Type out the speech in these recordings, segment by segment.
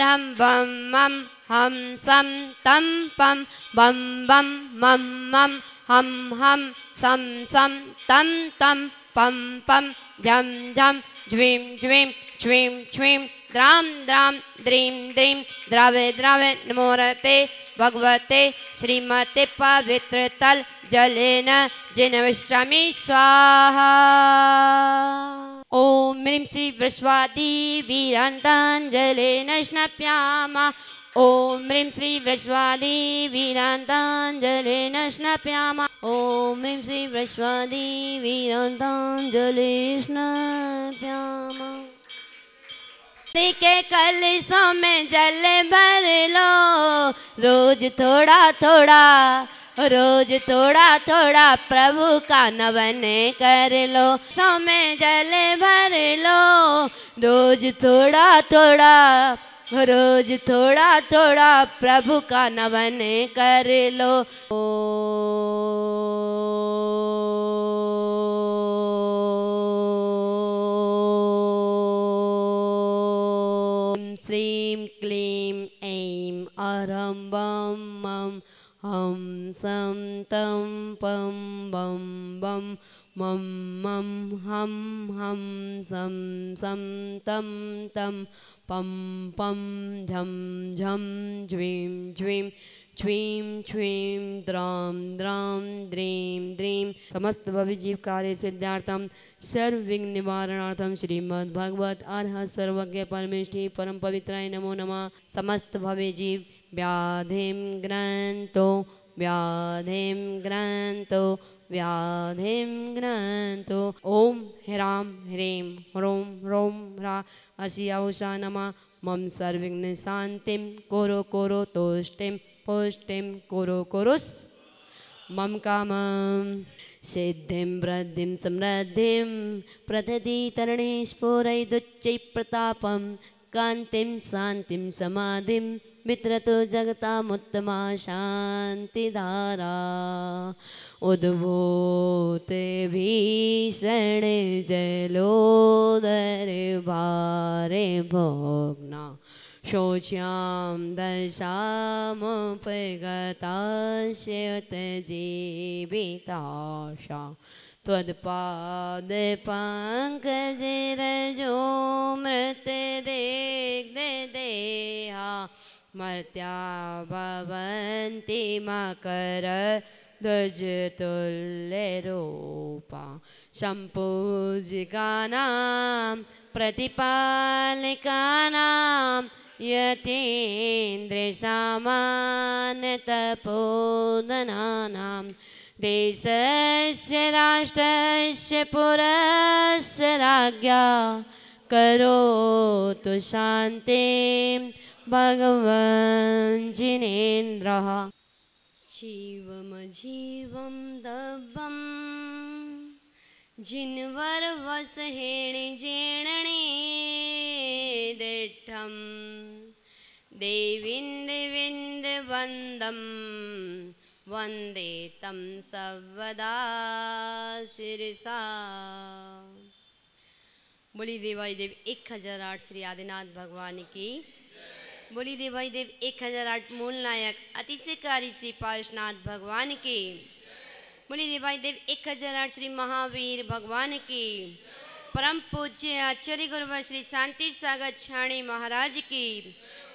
ं भं हं सं तं पं बं बं मं मं हं हं सं तं तं पं पं झं झं झ्वीं झ्वीं झ्वीं क्विं द्रां द्रां द्रीं द्रीं द्रवे नमोरते भगवते श्रीमते पवित्रतल जलेन जिनविश्रमि स्वाहा ॐ ह्रीं श्री वृष्वादी वीरान्ताञ्जले नश्नप्याम ॐ ह्रीं श्री वृष्वादी वीरान्ताञ्जले नश्नप्याम ॐ ह्रीं श्री वृष्वादी वीरान्ताञ्जले स्नप्यामा के कलशों में जल भर लो रोज थोड़ा थोड़ा रोज थोड़ा थोड़ा प्रभु का नवन कर लो समय जल भर लो रोज थोड़ा थोड़ा रोज थोड़ा थोड़ा प्रभु का नवन कर लो ओ श्रीम क्लीम ऐम अरम बम हम सम तम पम बम बम मम मम हम हम सम सम तम तम पम पम झम झम झ्वीं झ्वीं छ्वीं छ्वीं द्रां द्रां द्रीं द्रीं समस्त कार्य सिद्धार्थम समस्तभविजीवकार्य सिद्धार्थं सर्वविघ्ननिवारणार्थं श्रीमद्भगवत् अर्ह सर्वज्ञ परमेष्ठी परम पवित्राय नमो नमः समस्त भव्य जीव व्याधिं ग्रन्तो व्याधिं ग्रन्तो व्याधिं ग्रन्तो ॐ ह्रां ह्रीं ह्रों ह्रों ह्रा असि औषा नमः मम सर्वशान्तिं कुरु कुरु तुष्टिं पुष्टिं कुरु कुरुस् मम कामं सिद्धिं वृद्धिं समृद्धिं प्रथदि तरणेश्वुरैदुच्चैः प्रतापं कान्तिं शान्तिं समाधिं जगता मुत्तमा शांति धारा उद्भूते भीषण भारे भोगना भोग्ना शोच्यां दशामुपगतास्य जीविताशा मृत त्वत्पादपङ्कजरजो मृतदेग्धदेहा मर्त्या भवन्ति मकरद्जतुल्यरूपा सम्पूजिकानां प्रतिपालिकानां यतीन्द्रमानतपोदनानां देशस्य राष्ट्रस्य पुरस्य राज्ञा करोतु शान्तिं जीव दबम जिनवर वस हेण जेणे दिठम देविंद विंद वंदम वंदे तम सवदा शिरसा बोली देवाई देव एक हजार आठ श्री आदिनाथ भगवान की बोली देवाई देव एक हजार आठ मूल नायक अतिशयकारी श्री पार्शनाथ भगवान के बोली देवाई देव एक हजार आठ श्री महावीर भगवान के परम पूज्य आचार्य गुरु श्री शांति सागर छाणी महाराज की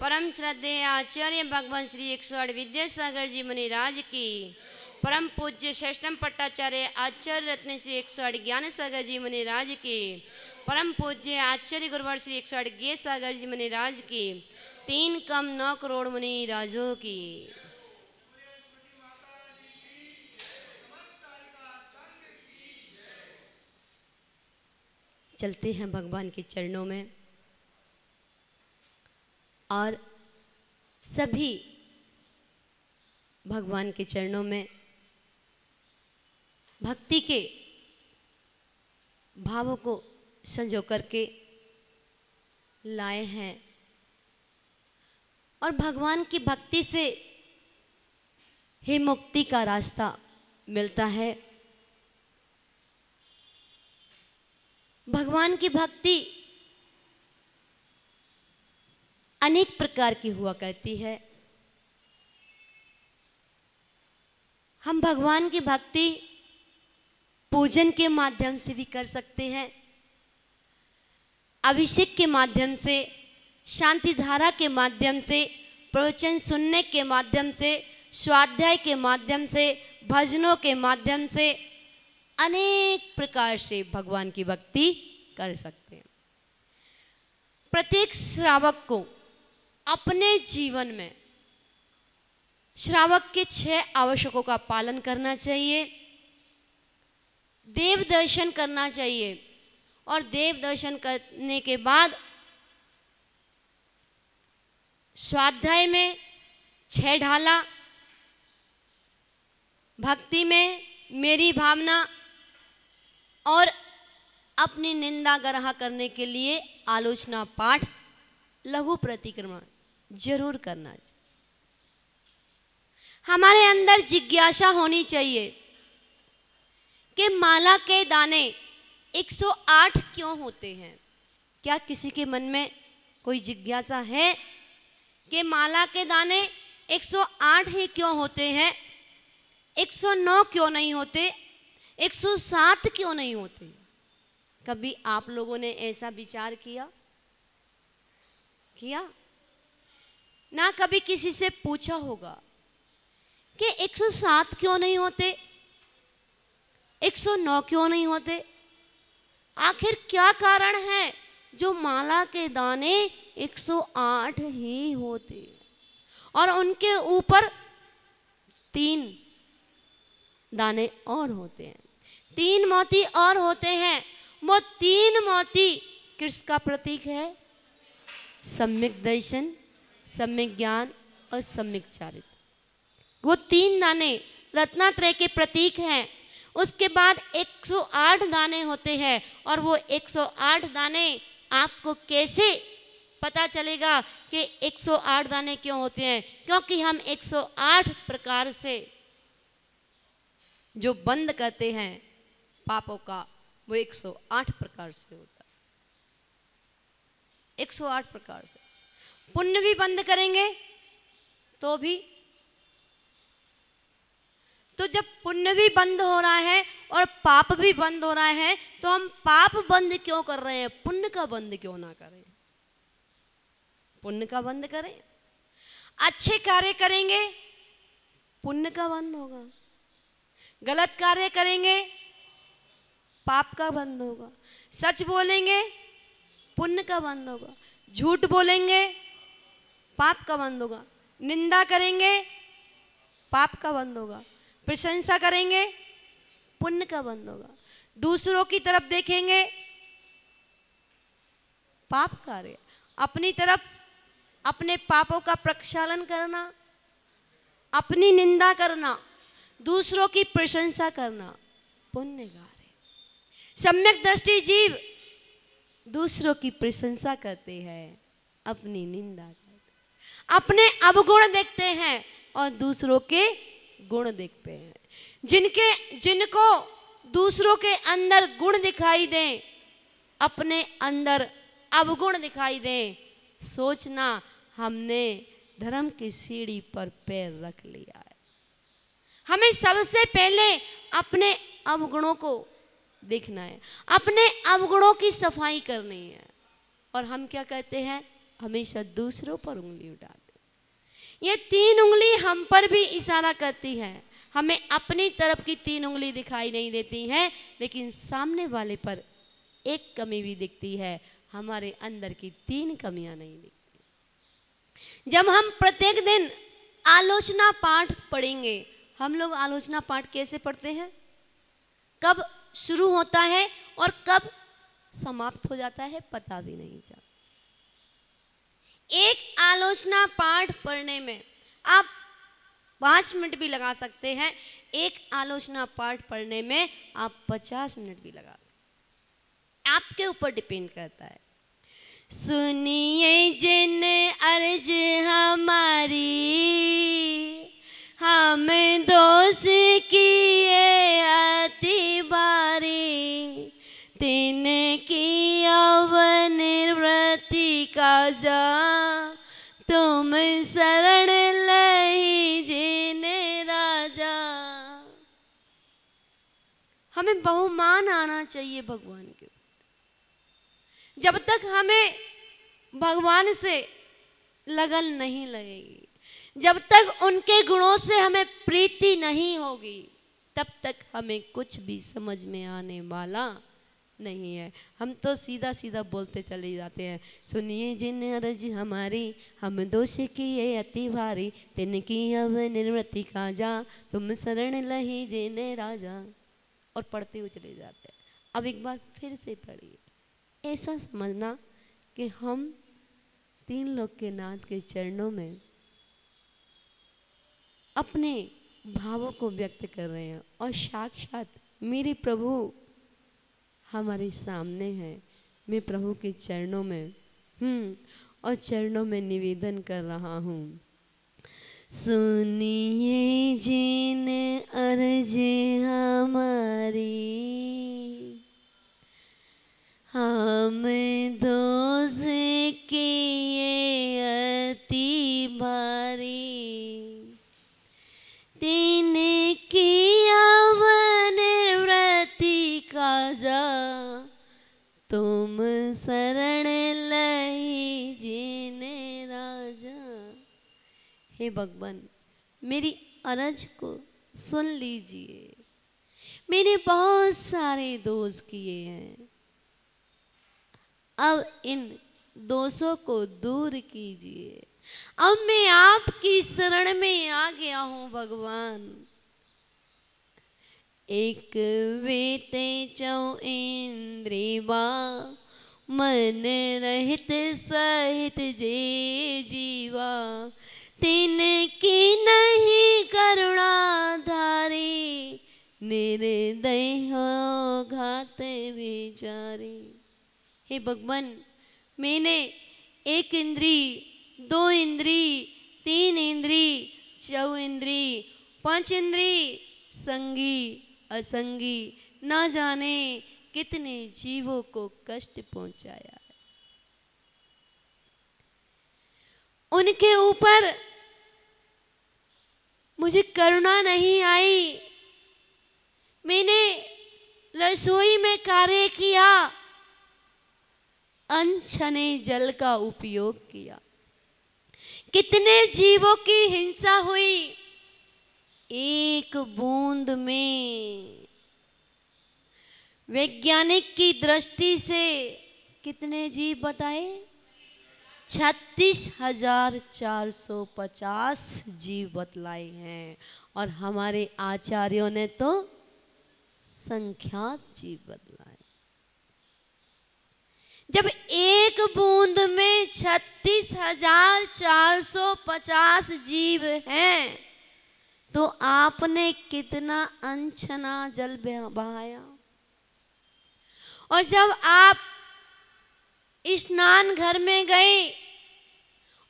परम श्रद्धे आचार्य भगवान श्री एक सौ आठ विद्यासागर जी मुनिराज की परम पूज्य श्रेष्ठम पट्टाचार्य आचार्य रत्न श्री एक सौ आठ ज्ञान सागर जी मुनिराज की परम पूज्य आचार्य गुरुवार श्री एक सौ आठ सागर जी मुनिराज की तीन कम नौ करोड़ मुनि राजो की चलते हैं भगवान के चरणों में और सभी भगवान के चरणों में भक्ति के भावों को संजो करके लाए हैं और भगवान की भक्ति से ही मुक्ति का रास्ता मिलता है भगवान की भक्ति अनेक प्रकार की हुआ करती है हम भगवान की भक्ति पूजन के माध्यम से भी कर सकते हैं अभिषेक के माध्यम से शांति धारा के माध्यम से प्रवचन सुनने के माध्यम से स्वाध्याय के माध्यम से भजनों के माध्यम से अनेक प्रकार से भगवान की भक्ति कर सकते हैं प्रत्येक श्रावक को अपने जीवन में श्रावक के छह आवश्यकों का पालन करना चाहिए देव दर्शन करना चाहिए और देव दर्शन करने के बाद स्वाध्याय में छह ढाला भक्ति में मेरी भावना और अपनी निंदा ग्रह करने के लिए आलोचना पाठ लघु प्रतिक्रमण जरूर करना हमारे अंदर जिज्ञासा होनी चाहिए कि माला के दाने 108 क्यों होते हैं क्या किसी के मन में कोई जिज्ञासा है कि माला के दाने 108 ही क्यों होते हैं 109 क्यों नहीं होते 107 क्यों नहीं होते कभी आप लोगों ने ऐसा विचार किया किया ना कभी किसी से पूछा होगा कि 107 क्यों नहीं होते 109 क्यों नहीं होते आखिर क्या कारण है जो माला के दाने 108 ही होते और उनके ऊपर तीन दाने और होते हैं तीन मोती और होते हैं वो तीन मोती किसका प्रतीक है सम्यक दर्शन सम्यक ज्ञान और सम्यक चारित्र वो तीन दाने रत्नात्रय के प्रतीक हैं उसके बाद 108 दाने होते हैं और वो 108 दाने आपको कैसे पता चलेगा कि 108 दाने क्यों होते हैं क्योंकि हम 108 प्रकार से जो बंद करते हैं पापों का वो 108 प्रकार से होता है 108 प्रकार से पुण्य भी बंद करेंगे तो भी तो जब पुण्य भी बंद हो रहा है और पाप भी बंद हो रहा है तो हम पाप बंद क्यों कर रहे हैं पुण्य का बंद क्यों ना करें पुण्य का बंद करें अच्छे कार्य करेंगे पुण्य का बंद होगा गलत कार्य करेंगे पाप का बंद होगा सच बोलेंगे पुण्य का बंद होगा झूठ बोलेंगे पाप का बंद होगा निंदा करेंगे पाप का बंद होगा प्रशंसा करेंगे पुण्य का बंद होगा दूसरों की तरफ देखेंगे पाप कार्य अपनी तरफ अपने पापों का प्रक्षालन करना अपनी निंदा करना दूसरों की प्रशंसा करना पुण्य कार्य सम्यक दृष्टि जीव दूसरों की प्रशंसा करते हैं अपनी निंदा करते अपने अवगुण देखते हैं और दूसरों के गुण देखते हैं जिनके जिनको दूसरों के अंदर गुण दिखाई दें अपने अंदर अवगुण दिखाई दें सोचना हमने धर्म की सीढ़ी पर पैर रख लिया है हमें सबसे पहले अपने अवगुणों को देखना है अपने अवगुणों की सफाई करनी है और हम क्या कहते हैं हमेशा दूसरों पर उंगली उठा ये तीन उंगली हम पर भी इशारा करती है हमें अपनी तरफ की तीन उंगली दिखाई नहीं देती है लेकिन सामने वाले पर एक कमी भी दिखती है हमारे अंदर की तीन कमियां नहीं दिखती जब हम प्रत्येक दिन आलोचना पाठ पढ़ेंगे हम लोग आलोचना पाठ कैसे पढ़ते हैं कब शुरू होता है और कब समाप्त हो जाता है पता भी नहीं चलता एक आलोचना पाठ पढ़ने में आप पाँच मिनट भी लगा सकते हैं एक आलोचना पाठ पढ़ने में आप पचास मिनट भी लगा सकते आपके ऊपर डिपेंड करता है सुनिए जिन अर्ज हमारी हम दोष किए अति बारी तीन की यवन का जा तुम शरण लही जीने राजा हमें बहुमान आना चाहिए भगवान के जब तक हमें भगवान से लगन नहीं लगेगी जब तक उनके गुणों से हमें प्रीति नहीं होगी तब तक हमें कुछ भी समझ में आने वाला नहीं है हम तो सीधा सीधा बोलते चले जाते हैं सुनिए जिन रज हमारी हम दोष किए अति भारी तिन की अब निर्वृति का जा तुम शरण लही जिन राजा और पढ़ते हुए चले जाते हैं अब एक बार फिर से पढ़िए ऐसा समझना कि हम तीन लोग के नाथ के चरणों में अपने भावों को व्यक्त कर रहे हैं और साक्षात मेरे प्रभु हमारे सामने है मैं प्रभु के चरणों में हम्म, और चरणों में निवेदन कर रहा हूँ सुनिए जिन अर्जे हमारी हम दोष किए अति भारी हे भगवान मेरी अरज को सुन लीजिए मैंने बहुत सारे दोष किए हैं अब इन दोषों को दूर कीजिए अब मैं आपकी शरण में आ गया हूं भगवान एक वेते चौ इंद्रिवा मन रहित सहित जे जीवा तीन की नहीं करुणा धारी निर्दय हो घात विचारी हे भगवान मैंने एक इंद्री दो इंद्री तीन इंद्री चौ इंद्री पांच इंद्री संगी असंगी ना जाने कितने जीवों को कष्ट पहुंचाया उनके ऊपर मुझे करुणा नहीं आई मैंने रसोई में कार्य किया अनछने जल का उपयोग किया कितने जीवों की हिंसा हुई एक बूंद में वैज्ञानिक की दृष्टि से कितने जीव बताए छत्तीस हजार चार सौ पचास जीव बतलाए हैं और हमारे आचार्यों ने तो संख्या जीव बतलाए जब एक बूंद में छत्तीस हजार चार सौ पचास जीव हैं तो आपने कितना अंशना जल बहाया और जब आप स्नान घर में गई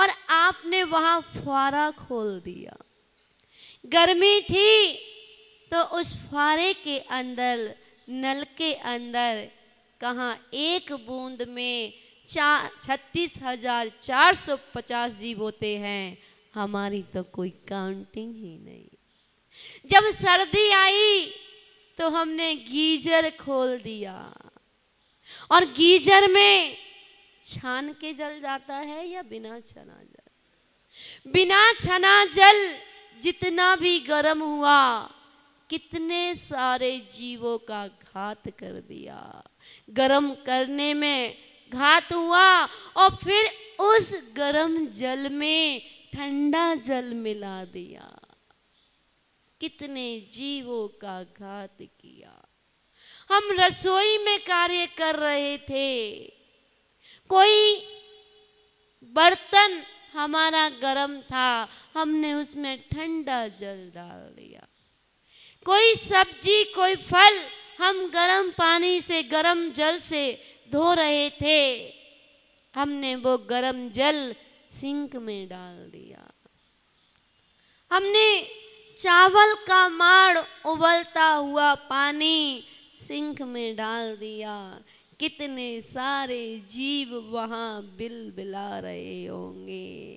और आपने वहां फुहारा खोल दिया गर्मी थी तो उस फुहारे के अंदर नल के अंदर कहा एक बूंद में छत्तीस हजार चार सौ पचास जीव होते हैं हमारी तो कोई काउंटिंग ही नहीं जब सर्दी आई तो हमने गीजर खोल दिया और गीजर में छान के जल जाता है या बिना छना जल बिना छना जल जितना भी गर्म हुआ कितने सारे जीवों का घात कर दिया गर्म करने में घात हुआ और फिर उस गर्म जल में ठंडा जल मिला दिया कितने जीवों का घात किया हम रसोई में कार्य कर रहे थे कोई बर्तन हमारा गरम था हमने उसमें ठंडा जल डाल दिया कोई सब्जी कोई फल हम गरम पानी से गरम जल से धो रहे थे हमने वो गरम जल सिंक में डाल दिया हमने चावल का माड़ उबलता हुआ पानी सिंक में डाल दिया कितने सारे जीव वहां बिल बिला रहे होंगे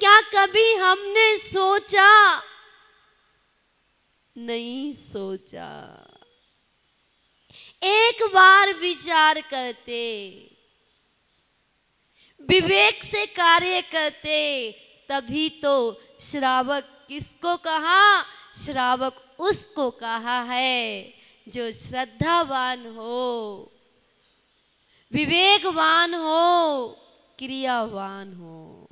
क्या कभी हमने सोचा नहीं सोचा एक बार विचार करते विवेक से कार्य करते तभी तो श्रावक किसको कहा श्रावक उसको कहा है जो श्रद्धावान हो विवेकवान हो क्रियावान हो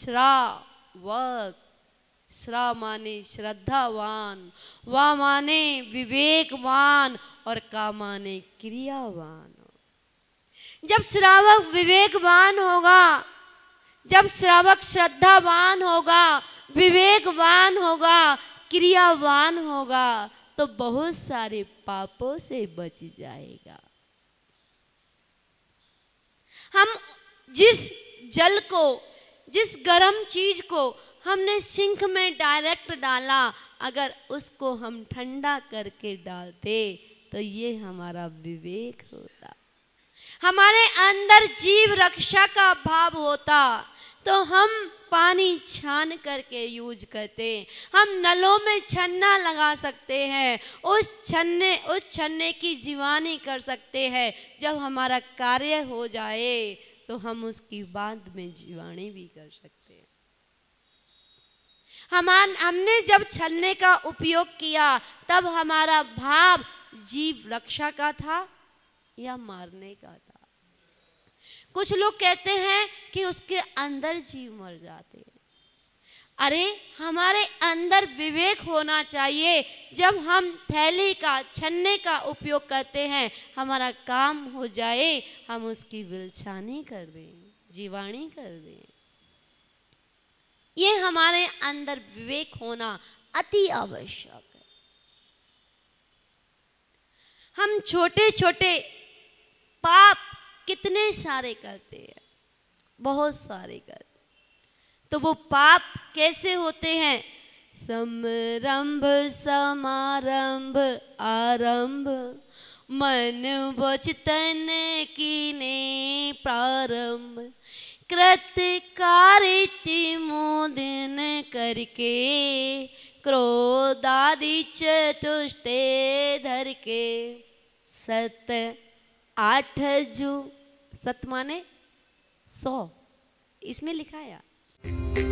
श्रा वक श्रा माने श्रद्धावान वा माने विवेकवान और का माने क्रियावान हो जब श्रावक विवेकवान होगा जब श्रावक श्रद्धावान होगा विवेकवान होगा क्रियावान होगा तो बहुत सारे पापों से बच जाएगा हम जिस जल को जिस गर्म चीज को हमने सिंक में डायरेक्ट डाला अगर उसको हम ठंडा करके डालते तो ये हमारा विवेक होता हमारे अंदर जीव रक्षा का भाव होता तो हम पानी छान करके यूज करते हम नलों में छन्ना लगा सकते हैं उस छन्ने उस छन्ने की जीवानी कर सकते हैं जब हमारा कार्य हो जाए तो हम उसकी बाद में जीवाणी भी कर सकते हैं हम हमने जब छन्ने का उपयोग किया तब हमारा भाव जीव रक्षा का था या मारने का था कुछ लोग कहते हैं कि उसके अंदर जीव मर जाते हैं अरे हमारे अंदर विवेक होना चाहिए जब हम थैली का छन्ने का उपयोग करते हैं हमारा काम हो जाए हम उसकी विलछानी कर दें जीवाणी कर दें ये हमारे अंदर विवेक होना अति आवश्यक है हम छोटे छोटे पाप कितने सारे करते हैं बहुत सारे करते तो वो पाप कैसे होते हैं समरंभ समारंभ आरंभ मन वचतन ने प्रारंभ कृत कारिति मोदन करके क्रोधादि चतुष्टे धर के सत आठ जू सत माने सौ इसमें लिखा है